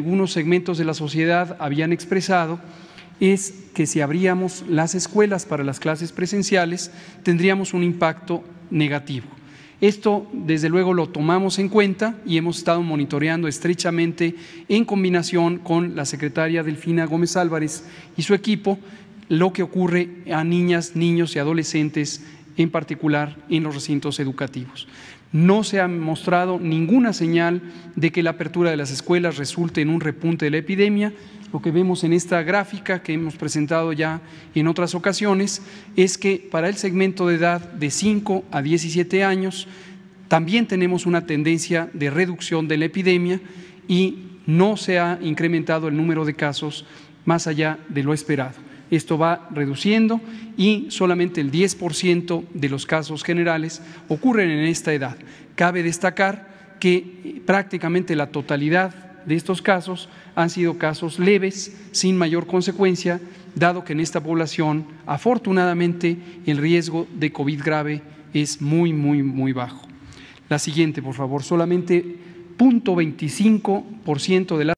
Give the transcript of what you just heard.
algunos segmentos de la sociedad habían expresado es que si abríamos las escuelas para las clases presenciales tendríamos un impacto negativo. Esto, desde luego, lo tomamos en cuenta y hemos estado monitoreando estrechamente en combinación con la secretaria Delfina Gómez Álvarez y su equipo lo que ocurre a niñas, niños y adolescentes en particular en los recintos educativos. No se ha mostrado ninguna señal de que la apertura de las escuelas resulte en un repunte de la epidemia. Lo que vemos en esta gráfica que hemos presentado ya en otras ocasiones es que para el segmento de edad de 5 a 17 años también tenemos una tendencia de reducción de la epidemia y no se ha incrementado el número de casos más allá de lo esperado. Esto va reduciendo y solamente el 10% de los casos generales ocurren en esta edad. Cabe destacar que eh, prácticamente la totalidad de estos casos han sido casos leves, sin mayor consecuencia, dado que en esta población, afortunadamente, el riesgo de COVID grave es muy, muy, muy bajo. La siguiente, por favor, solamente 0.25% de las